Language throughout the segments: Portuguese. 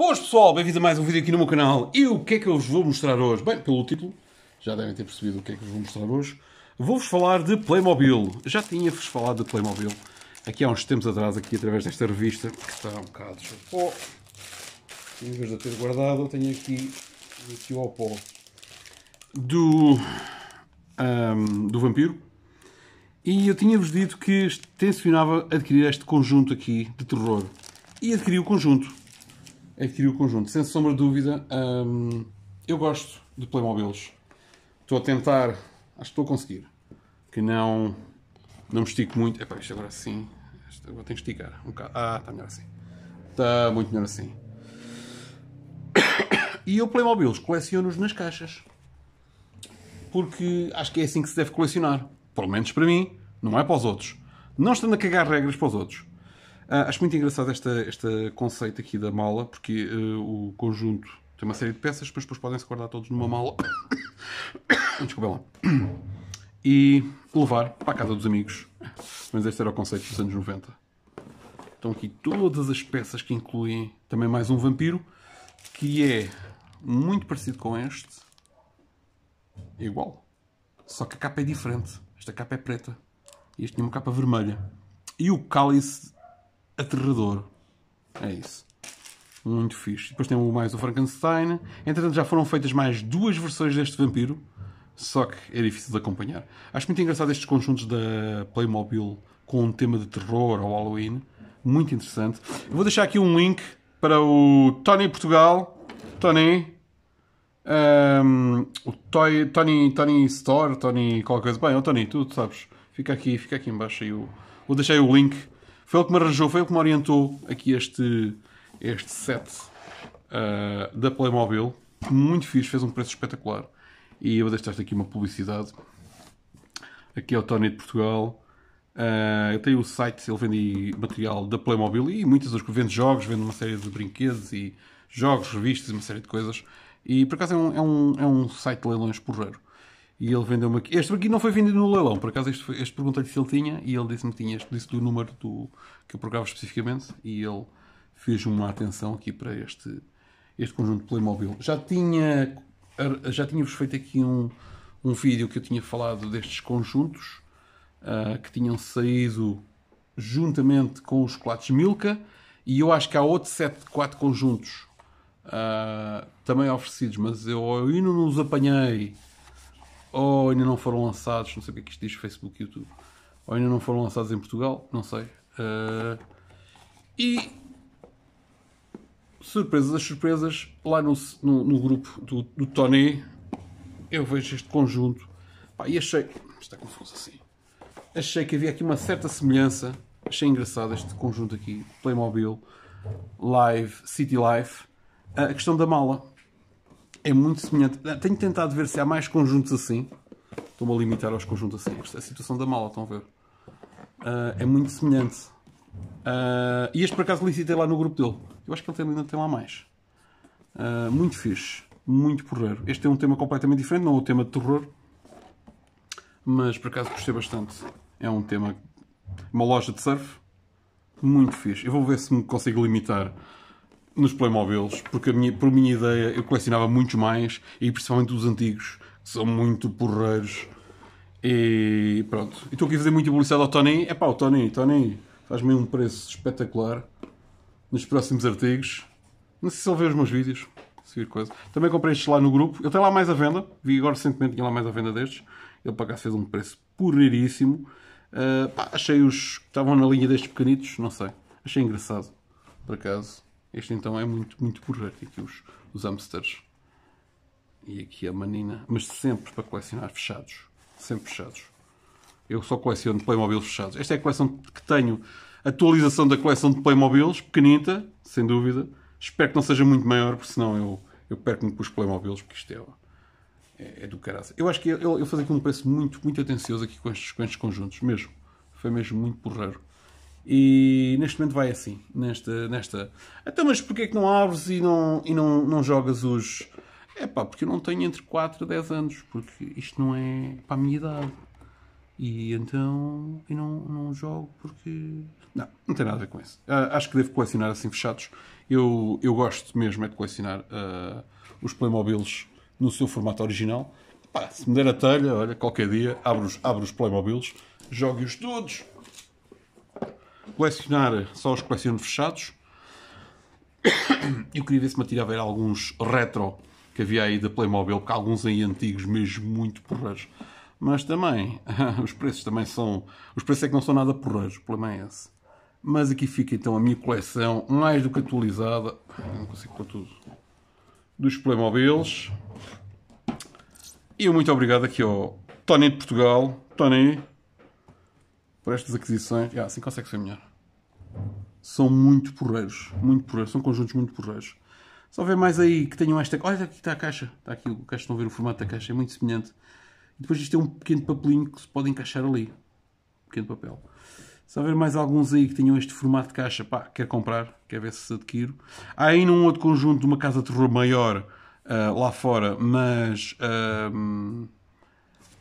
Boas pessoal, bem-vindos a mais um vídeo aqui no meu canal. E o que é que eu vos vou mostrar hoje? Bem, pelo título, já devem ter percebido o que é que vos vou mostrar hoje. Vou-vos falar de Playmobil. Já tinha-vos falado de Playmobil aqui há uns tempos atrás, aqui através desta revista, que está um bocado de pó. Em vez de ter guardado, eu tenho aqui, aqui o pó do, um, do Vampiro. E eu tinha-vos dito que tencionava adquirir este conjunto aqui de terror. E adquiri o conjunto adquiri o conjunto. Sem sombra de dúvida, hum, eu gosto de Playmobilos. Estou a tentar, acho que estou a conseguir. Que não, não me estico muito. Epá, isto agora sim, isto agora tenho que esticar um bocado. Ah, está melhor assim. Está muito melhor assim. E eu Playmobilos coleciono-os nas caixas. Porque acho que é assim que se deve colecionar. Pelo menos para mim, não é para os outros. Não estando a cagar regras para os outros. Ah, acho muito engraçado este esta conceito aqui da mala, porque uh, o conjunto tem uma série de peças, mas depois podem-se guardar todos numa mala. Desculpa lá. E levar para a casa dos amigos. Mas este era o conceito dos anos 90. Estão aqui todas as peças que incluem também mais um vampiro, que é muito parecido com este. É igual. Só que a capa é diferente. Esta capa é preta. E este tinha uma capa vermelha. E o cálice aterrador. É isso. Muito fixe. Depois tem mais o Frankenstein. Entretanto, já foram feitas mais duas versões deste vampiro. Só que é difícil de acompanhar. Acho muito engraçado estes conjuntos da Playmobil com um tema de terror ao Halloween. Muito interessante. Eu vou deixar aqui um link para o Tony Portugal. Tony. Um, ehm, o Toy, Tony, Tony Store, Tony qualquer coisa. Bem, o Tony, tu, tu sabes. Fica aqui, fica aqui embaixo. Eu, vou deixar o link foi ele que me arranjou, foi ele que me orientou aqui este, este set uh, da Playmobil. Muito fixe, fez um preço espetacular. E eu vou deixar aqui uma publicidade. Aqui é o Tony de Portugal. Uh, eu tenho o site, ele vende material da Playmobil e muitas outras coisas. Vende jogos, vende uma série de brinquedos e jogos, revistas e uma série de coisas. E por acaso é um, é um, é um site de leilões porreiro. E ele vendeu-me aqui. Este aqui não foi vendido no leilão, por acaso este, este perguntei-lhe se ele tinha e ele disse-me que tinha, este disse do número do, que eu procurava especificamente e ele fez uma atenção aqui para este, este conjunto de Playmobil. Já tinha já tínhamos feito aqui um, um vídeo que eu tinha falado destes conjuntos uh, que tinham saído juntamente com os chocolates Milka e eu acho que há outro set de quatro conjuntos uh, também oferecidos, mas eu ainda não os apanhei ou ainda não foram lançados, não sei o que é que isto diz, Facebook e YouTube, ou ainda não foram lançados em Portugal, não sei. Uh, e surpresas das surpresas, lá no, no, no grupo do, do, Tony, eu vejo este conjunto pá, e achei. Está é confuso assim. Achei que havia aqui uma certa semelhança. Achei engraçado este conjunto aqui, Playmobil, Live, City Life. A questão da mala é muito semelhante. Tenho tentado ver se há mais conjuntos assim. Estou-me a limitar aos conjuntos assim. Esta é a situação da mala, estão a ver? Uh, é muito semelhante. Uh, e este por acaso licitei lá no grupo dele. Eu acho que ele ainda tem lá mais. Uh, muito fixe. Muito porreiro. Este é um tema completamente diferente, não é o tema de terror. Mas por acaso gostei bastante. É um tema. Uma loja de surf. Muito fixe. Eu vou ver se me consigo limitar nos Playmobiles, porque a minha, por minha ideia eu colecionava muitos mais e principalmente os antigos, que são muito porreiros. E pronto. E estou aqui a fazer muita publicidade ao Tony. É pá, o Tony, Tony, faz-me um preço espetacular nos próximos artigos. Não sei se ele vê os meus vídeos. Se coisa. Também comprei estes lá no grupo. Ele tem lá mais à venda. Vi agora recentemente tinha lá mais à venda destes. Ele para cá fez um preço porreiríssimo. Uh, achei os que estavam na linha destes pequenitos. Não sei. Achei engraçado. Por acaso. Este então é muito, muito porreiro. Aqui os, os hamsters. E aqui a manina. Mas sempre para colecionar fechados. Sempre fechados. Eu só coleciono Playmobil fechados. Esta é a coleção que tenho. Atualização da coleção de Playmobiles. Pequenita, sem dúvida. Espero que não seja muito maior, porque senão eu, eu perco-me com os Playmobiles, porque isto é, é, é do caraças. Eu acho que eu, eu fazer aqui um preço muito, muito atencioso aqui com estes, com estes conjuntos. Mesmo. Foi mesmo muito porreiro. E neste momento vai assim, nesta... nesta. Então, mas porquê é que não abres e não, e não, não jogas os... É pá, porque eu não tenho entre 4 e 10 anos, porque isto não é para a minha idade. E então e não, não jogo porque. Não, não tem nada a ver com isso. Uh, acho que devo colecionar assim fechados. Eu, eu gosto mesmo é de colecionar uh, os Playmobils no seu formato original. Pá, se me der a telha, olha, qualquer dia abro os, abro os Playmobils, jogo-os todos, colecionar, só os colecionos fechados. Eu queria ver se me atirava a alguns retro que havia aí da Playmobil, porque alguns aí antigos mesmo muito porreiros. Mas também, os preços também são... Os preços é que não são nada porreiros, o problema é esse. Mas aqui fica então a minha coleção, mais do que atualizada. Não consigo pôr tudo. Dos Playmobiles. E muito obrigado aqui ao Tony de Portugal. Tony, por estas aquisições. Ah, assim consegue ser melhor são muito porreiros. Muito porreiros. São conjuntos muito porreiros. Só ver mais aí que tenham esta. Olha, aqui está a caixa. Está aqui o caixa. Estão a ver o formato da caixa. É muito semelhante. E depois isto é um pequeno papelinho que se pode encaixar ali. Um pequeno papel. Só ver mais alguns aí que tenham este formato de caixa, pá, quer comprar, quer ver se adquiro. Há ainda um outro conjunto de uma casa de terror maior uh, lá fora, mas uh,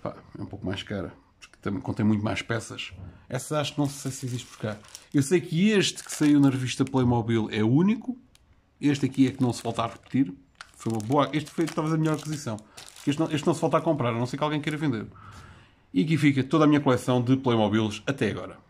pá, é um pouco mais cara que contém muito mais peças. Essa acho que não sei se existe por cá. Eu sei que este que saiu na revista Playmobil é único. Este aqui é que não se volta a repetir. Foi uma boa... Este foi talvez a melhor aquisição. Este não, este não se volta a comprar, a não ser que alguém queira vender. E aqui fica toda a minha coleção de Playmobiles até agora.